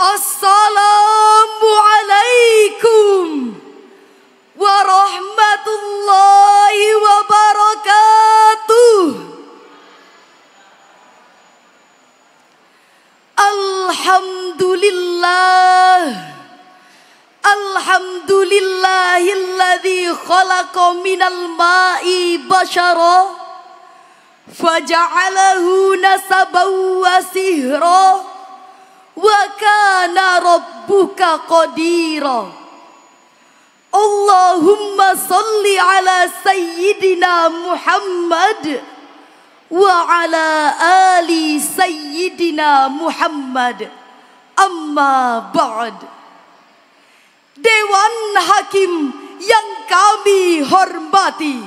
السلام عليكم ورحمة الله وبركاته الحمد لله الحمد لله الذي خلق من الماء بشرا فجعله نسبا وسهرا Wa kana rabbuka qadira. Allahumma salli ala sayyidina Muhammad wa ala ali sayyidina Muhammad amma ba'd Dewan Hakim yang kami hormati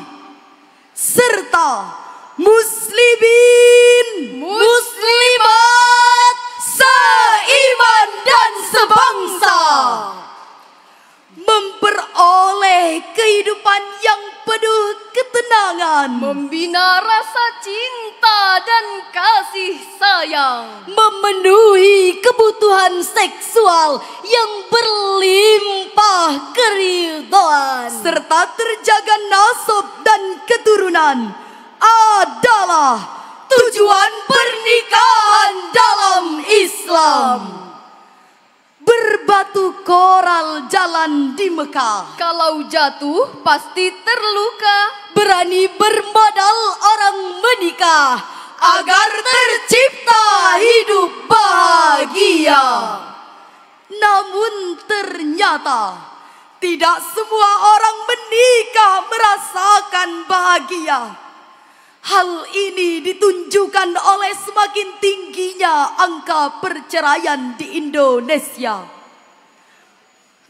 serta muslimin muslimat saya memperoleh kehidupan yang penuh ketenangan, membina rasa cinta dan kasih sayang, memenuhi kebutuhan seksual yang berlimpah keridoan, serta terjaga nasab dan keturunan adalah tujuan pernikahan dalam Islam. Berbatu koral jalan di Mekah. Kalau jatuh pasti terluka. Berani bermodal orang menikah. Agar tercipta hidup bahagia. Namun ternyata tidak semua orang menikah merasakan bahagia. Hal ini ditunjukkan oleh semakin tingginya angka perceraian di Indonesia.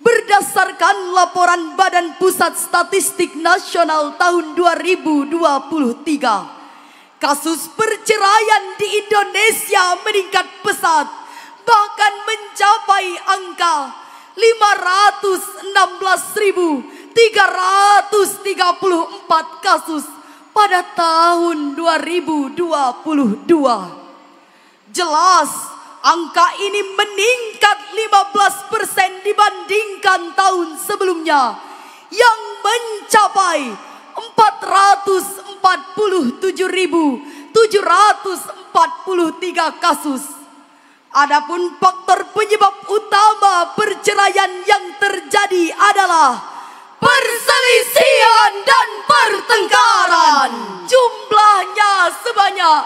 Berdasarkan laporan Badan Pusat Statistik Nasional tahun 2023, kasus perceraian di Indonesia meningkat pesat, bahkan mencapai angka 516.334 kasus pada tahun 2022. Jelas angka ini meningkat 15% dibandingkan tahun sebelumnya yang mencapai 447.743 kasus. Adapun faktor penyebab utama perceraian yang terjadi adalah perselisihan dan pertengkaran. Jumlahnya sebanyak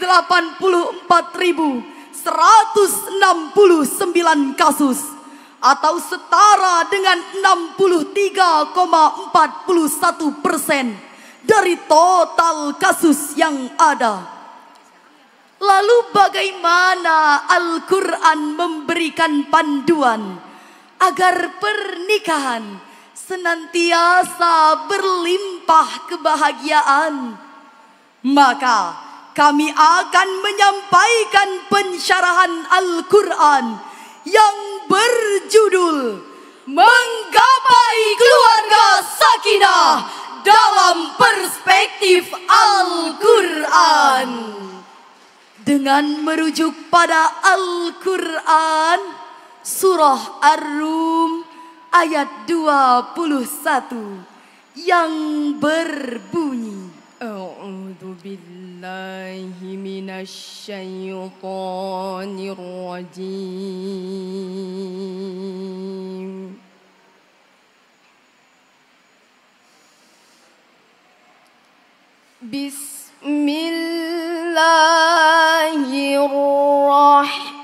284.169 kasus atau setara dengan 63,41 persen dari total kasus yang ada. Lalu bagaimana Al-Quran memberikan panduan agar pernikahan senantiasa berlimpah kebahagiaan. Maka kami akan menyampaikan pensyarahan Al-Quran yang berjudul Menggapai Keluarga Sakinah dalam perspektif Al-Quran. Dengan merujuk pada Al-Quran, surah Ar-Rum ayat 21 yang berbunyi A'udzu billahi minasyaitonir rajim Bismillahirrahmanirrahim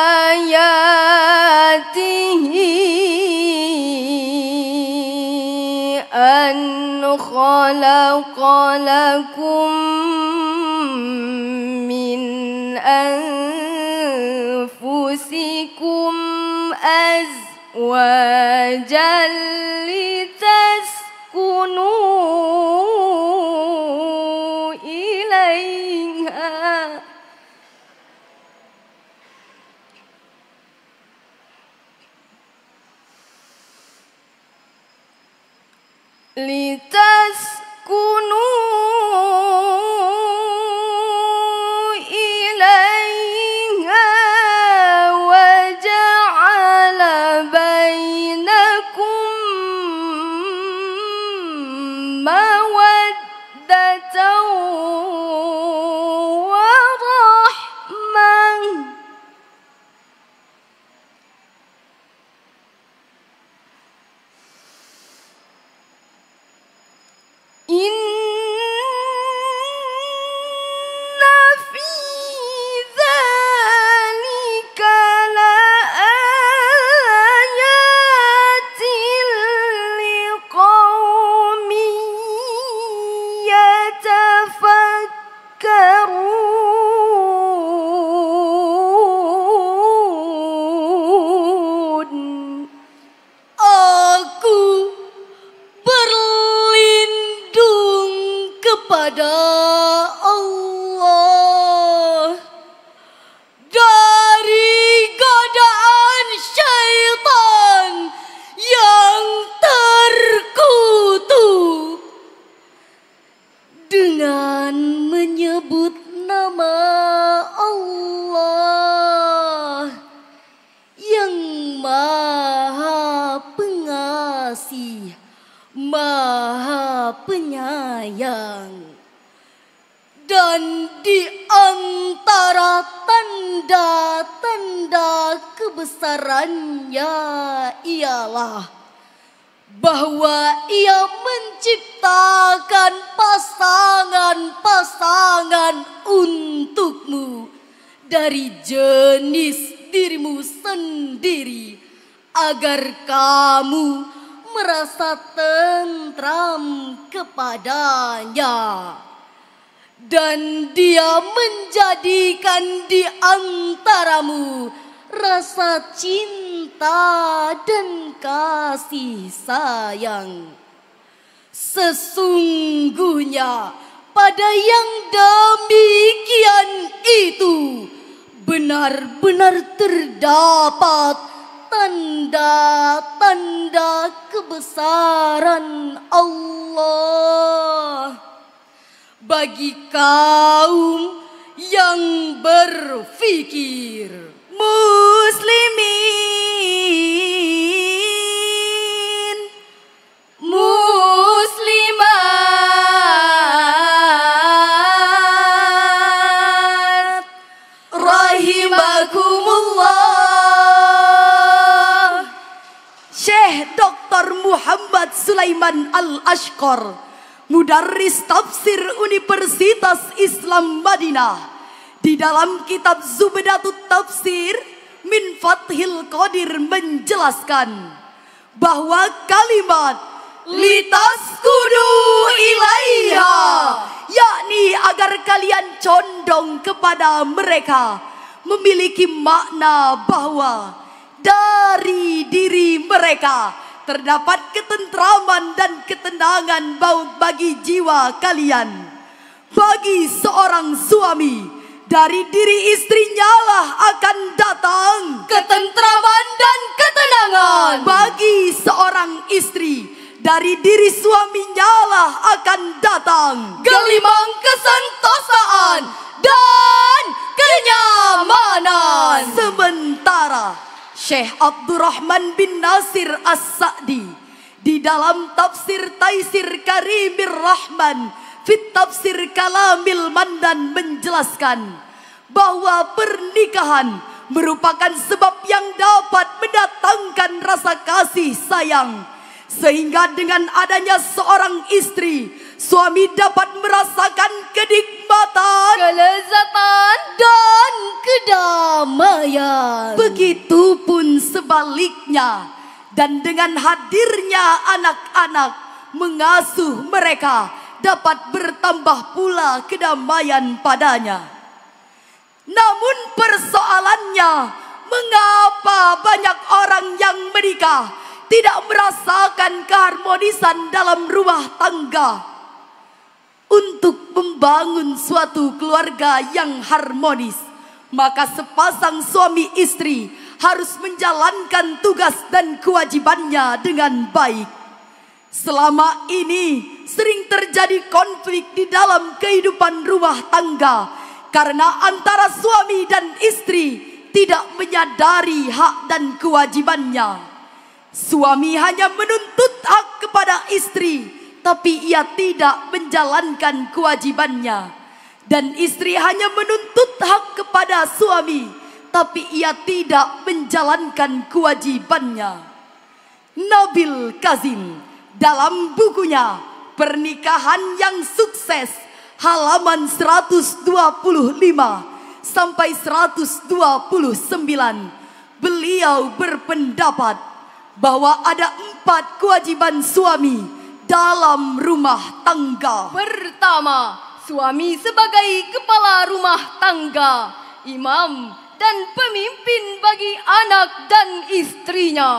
خلق لكم من أنفسكم أزواجا لتسكنوا إليها لتسكنوا ¡No! İn Lord. Oh. dan di antara tanda-tanda kebesarannya ialah bahwa ia menciptakan pasangan-pasangan untukmu dari jenis dirimu sendiri agar kamu merasa tentram kepadanya dan dia menjadikan di antaramu rasa cinta dan kasih sayang. Sesungguhnya pada yang demikian itu benar-benar terdapat tanda-tanda kebesaran Allah bagi kaum yang berfikir muslimin muslimat rahimakumullah Syekh Dr. Muhammad Sulaiman Al-Ashqar Mudarris Tafsir Universitas Islam Madinah. Di dalam kitab Zubedatut Tafsir, Min Fathil Qadir menjelaskan bahwa kalimat litas kudu ilaiha yakni agar kalian condong kepada mereka memiliki makna bahwa dari diri mereka terdapat ketentraman dan ketenangan baut bagi jiwa kalian. Bagi seorang suami, dari diri istrinya lah akan datang ketentraman dan ketenangan. Bagi seorang istri, dari diri suaminya lah akan datang gelimang kesentosaan dan kenyamanan. Sementara Syekh Abdurrahman bin Nasir As-Sa'di di dalam tafsir Taisir Karimir Rahman fit tafsir Kalamil Mandan menjelaskan bahwa pernikahan merupakan sebab yang dapat mendatangkan rasa kasih sayang sehingga dengan adanya seorang istri Suami dapat merasakan kenikmatan, kelezatan, dan kedamaian. Begitupun sebaliknya. Dan dengan hadirnya anak-anak mengasuh mereka dapat bertambah pula kedamaian padanya. Namun persoalannya mengapa banyak orang yang menikah tidak merasakan keharmonisan dalam rumah tangga untuk membangun suatu keluarga yang harmonis. Maka sepasang suami istri harus menjalankan tugas dan kewajibannya dengan baik. Selama ini sering terjadi konflik di dalam kehidupan rumah tangga karena antara suami dan istri tidak menyadari hak dan kewajibannya. Suami hanya menuntut hak kepada istri tapi ia tidak menjalankan kewajibannya. Dan istri hanya menuntut hak kepada suami, tapi ia tidak menjalankan kewajibannya. Nabil Kazim dalam bukunya Pernikahan yang Sukses halaman 125 sampai 129 beliau berpendapat bahwa ada empat kewajiban suami dalam rumah tangga. Pertama, suami sebagai kepala rumah tangga, imam dan pemimpin bagi anak dan istrinya.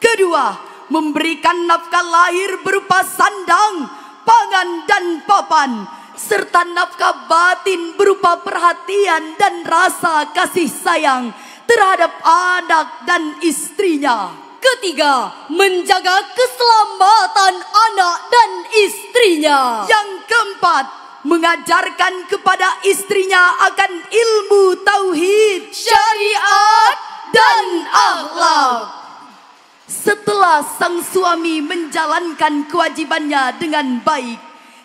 Kedua, memberikan nafkah lahir berupa sandang, pangan dan papan serta nafkah batin berupa perhatian dan rasa kasih sayang terhadap anak dan istrinya. Ketiga, menjaga keselamatan anak dan istrinya. Yang keempat, mengajarkan kepada istrinya akan ilmu tauhid, syariat, dan akhlak. Setelah sang suami menjalankan kewajibannya dengan baik,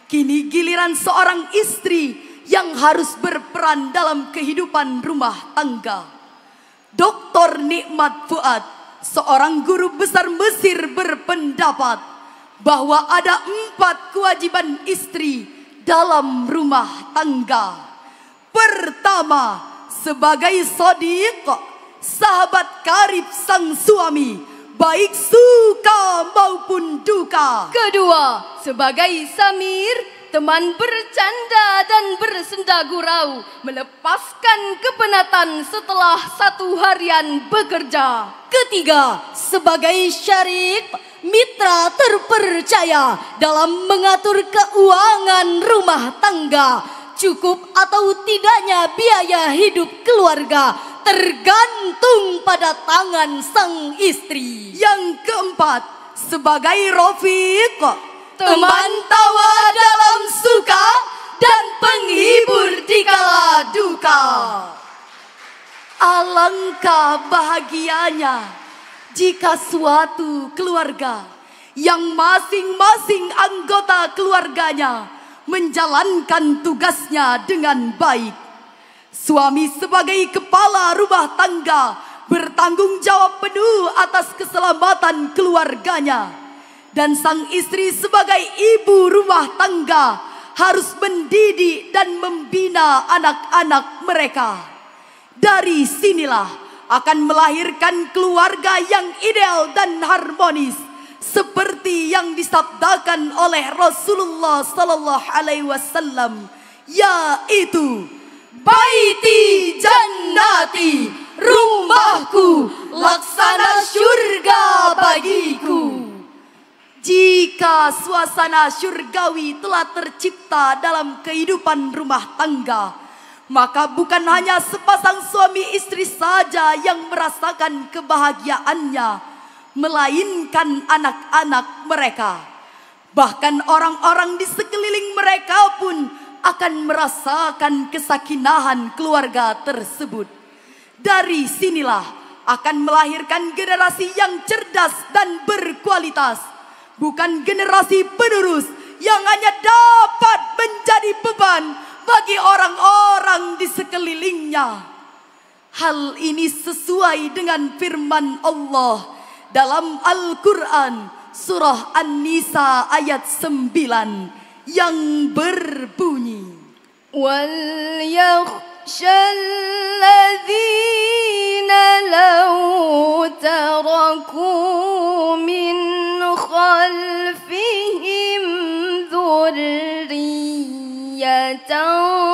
kini giliran seorang istri yang harus berperan dalam kehidupan rumah tangga. Dr. Nikmat Fuad seorang guru besar Mesir berpendapat bahwa ada empat kewajiban istri dalam rumah tangga. Pertama, sebagai sodiq, sahabat karib sang suami, baik suka maupun duka. Kedua, sebagai samir, teman bercanda dan bersenda gurau, melepaskan kepenatan setelah satu harian bekerja. Ketiga, sebagai syarik, mitra terpercaya dalam mengatur keuangan rumah tangga. Cukup atau tidaknya biaya hidup keluarga tergantung pada tangan sang istri. Yang keempat, sebagai Rofiq, teman tawa dalam suka dan penghibur di kala duka. Alangkah bahagianya jika suatu keluarga yang masing-masing anggota keluarganya menjalankan tugasnya dengan baik. Suami sebagai kepala rumah tangga bertanggung jawab penuh atas keselamatan keluarganya dan sang istri sebagai ibu rumah tangga harus mendidik dan membina anak-anak mereka. Dari sinilah akan melahirkan keluarga yang ideal dan harmonis seperti yang disabdakan oleh Rasulullah sallallahu alaihi wasallam yaitu baiti jannati rumah suasana surgawi telah tercipta dalam kehidupan rumah tangga. Maka bukan hanya sepasang suami istri saja yang merasakan kebahagiaannya, melainkan anak-anak mereka. Bahkan orang-orang di sekeliling mereka pun akan merasakan kesakinahan keluarga tersebut. Dari sinilah akan melahirkan generasi yang cerdas dan berkualitas bukan generasi penerus yang hanya dapat menjadi beban bagi orang-orang di sekelilingnya. Hal ini sesuai dengan firman Allah dalam Al-Quran surah An-Nisa ayat 9 yang berbunyi. Wal-yakhshalladhina لَوْ don't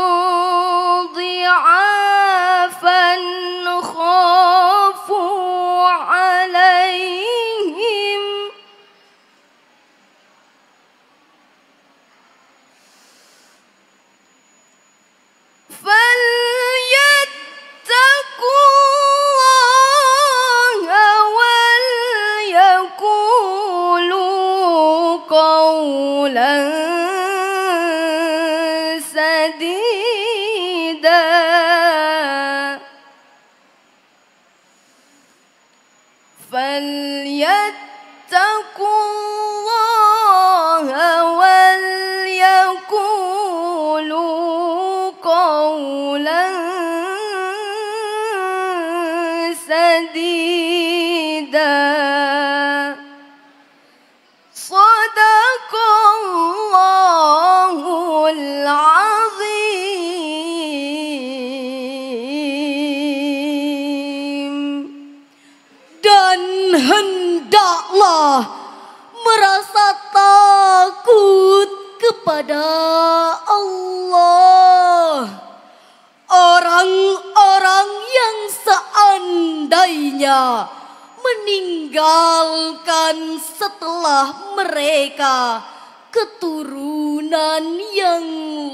meninggalkan setelah mereka keturunan yang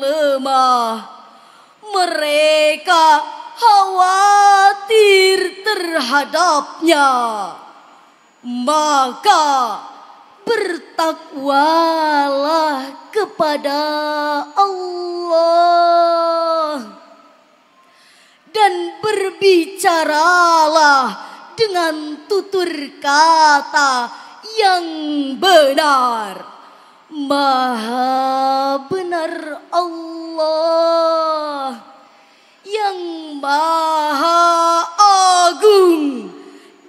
lemah. Mereka khawatir terhadapnya. Maka bertakwalah kepada Allah dan berbicaralah dengan tutur kata yang benar. Maha benar Allah yang maha agung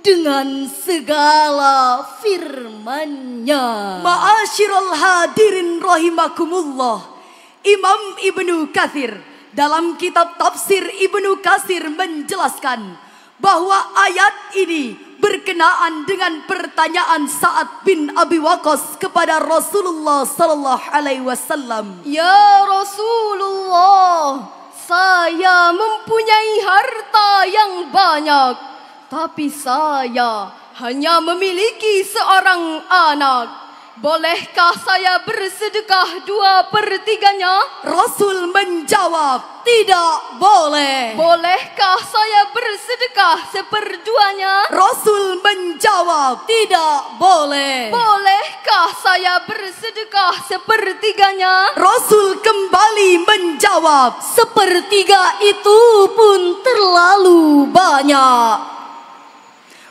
dengan segala firmannya. Ma'asyiral hadirin rahimakumullah. Imam Ibnu Kathir dalam kitab tafsir Ibnu Kathir menjelaskan bahwa ayat ini berkenaan dengan pertanyaan saat bin Abi Waqqas kepada Rasulullah sallallahu alaihi wasallam. Ya Rasulullah, saya mempunyai harta yang banyak, tapi saya hanya memiliki seorang anak. Bolehkah saya bersedekah dua pertiganya? Rasul menjawab, tidak boleh. Bolehkah saya bersedekah seperduanya? Rasul menjawab, tidak boleh. Bolehkah saya bersedekah sepertiganya? Rasul kembali menjawab, sepertiga itu pun terlalu banyak.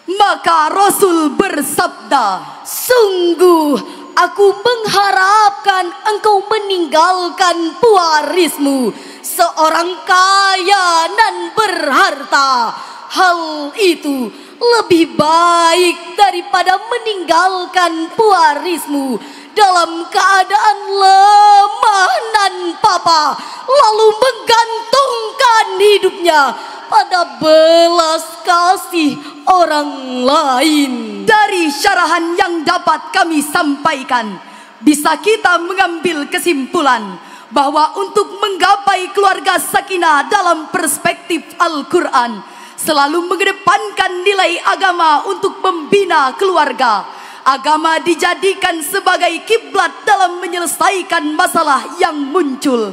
Maka Rasul bersabda, sungguh Aku mengharapkan engkau meninggalkan pewarismu seorang kaya dan berharta. Hal itu lebih baik daripada meninggalkan pewarismu dalam keadaan lemah dan papa lalu menggantungkan hidupnya pada belas kasih orang lain. Dari syarahan yang dapat kami sampaikan, bisa kita mengambil kesimpulan bahwa untuk menggapai keluarga sakinah dalam perspektif Al-Quran, selalu mengedepankan nilai agama untuk membina keluarga. Agama dijadikan sebagai kiblat dalam menyelesaikan masalah yang muncul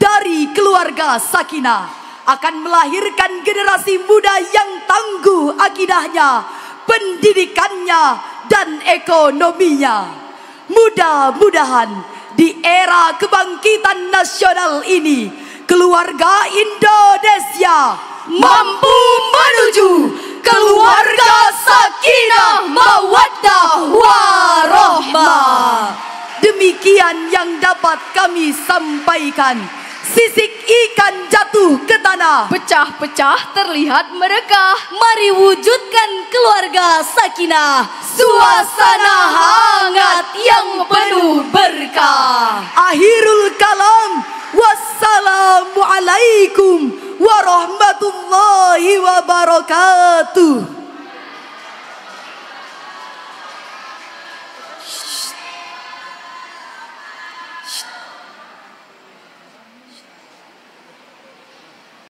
dari keluarga sakinah akan melahirkan generasi muda yang tangguh akidahnya, pendidikannya, dan ekonominya. Mudah-mudahan di era kebangkitan nasional ini, keluarga Indonesia mampu menuju keluarga sakinah mawaddah warohmah. Demikian yang dapat kami sampaikan. Sisik ikan jatuh ke tanah. Pecah-pecah terlihat mereka. Mari wujudkan keluarga sakinah. Suasana hangat yang penuh berkah. Akhirul kalam. Wassalamualaikum warahmatullahi wabarakatuh.